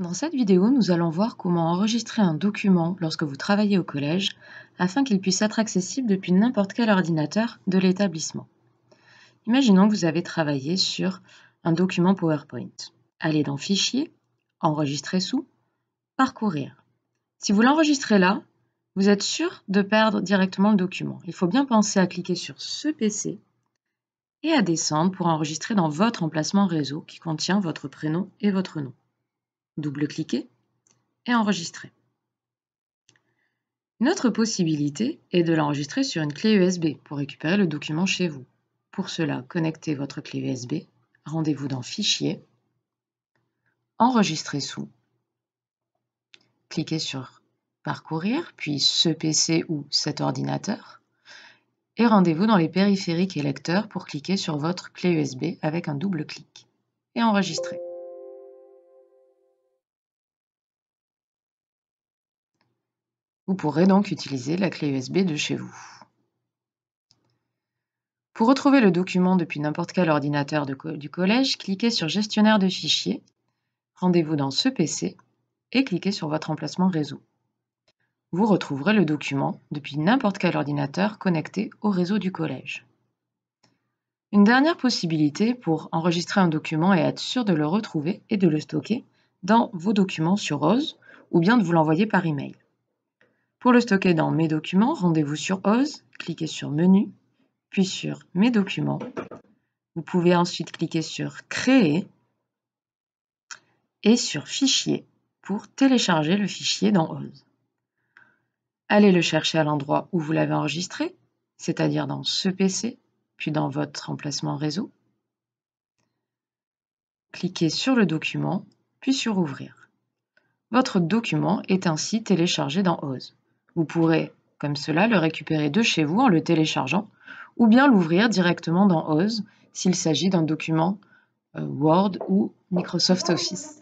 Dans cette vidéo, nous allons voir comment enregistrer un document lorsque vous travaillez au collège afin qu'il puisse être accessible depuis n'importe quel ordinateur de l'établissement. Imaginons que vous avez travaillé sur un document PowerPoint. Allez dans Fichier, Enregistrer sous, Parcourir. Si vous l'enregistrez là, vous êtes sûr de perdre directement le document. Il faut bien penser à cliquer sur ce PC et à descendre pour enregistrer dans votre emplacement réseau qui contient votre prénom et votre nom double-cliquer et enregistrer. Notre possibilité est de l'enregistrer sur une clé USB pour récupérer le document chez vous. Pour cela, connectez votre clé USB, rendez-vous dans Fichier, Enregistrer sous, cliquez sur Parcourir, puis ce PC ou cet ordinateur, et rendez-vous dans les périphériques et lecteurs pour cliquer sur votre clé USB avec un double clic et enregistrer. Vous pourrez donc utiliser la clé USB de chez vous. Pour retrouver le document depuis n'importe quel ordinateur du collège, cliquez sur Gestionnaire de fichiers, rendez-vous dans ce PC et cliquez sur votre emplacement réseau. Vous retrouverez le document depuis n'importe quel ordinateur connecté au réseau du collège. Une dernière possibilité pour enregistrer un document et être sûr de le retrouver et de le stocker dans vos documents sur Rose ou bien de vous l'envoyer par email. Pour le stocker dans Mes documents, rendez-vous sur Oz, cliquez sur Menu, puis sur Mes documents. Vous pouvez ensuite cliquer sur Créer et sur Fichier pour télécharger le fichier dans Oz. Allez le chercher à l'endroit où vous l'avez enregistré, c'est-à-dire dans ce PC, puis dans votre emplacement réseau. Cliquez sur le document, puis sur Ouvrir. Votre document est ainsi téléchargé dans Oz. Vous pourrez, comme cela, le récupérer de chez vous en le téléchargeant ou bien l'ouvrir directement dans Oz s'il s'agit d'un document euh, Word ou Microsoft Office.